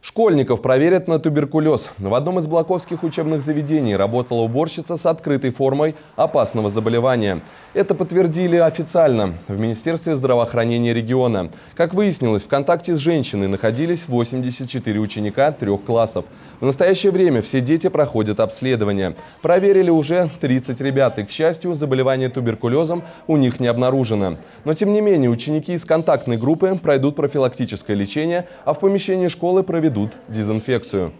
Школьников проверят на туберкулез. В одном из блоковских учебных заведений работала уборщица с открытой формой опасного заболевания. Это подтвердили официально в Министерстве здравоохранения региона. Как выяснилось, в контакте с женщиной находились 84 ученика трех классов. В настоящее время все дети проходят обследование. Проверили уже 30 ребят, и, к счастью, заболевание туберкулезом у них не обнаружено. Но, тем не менее, ученики из контактной группы пройдут профилактическое лечение, а в помещении школы проведут дезинфекцию.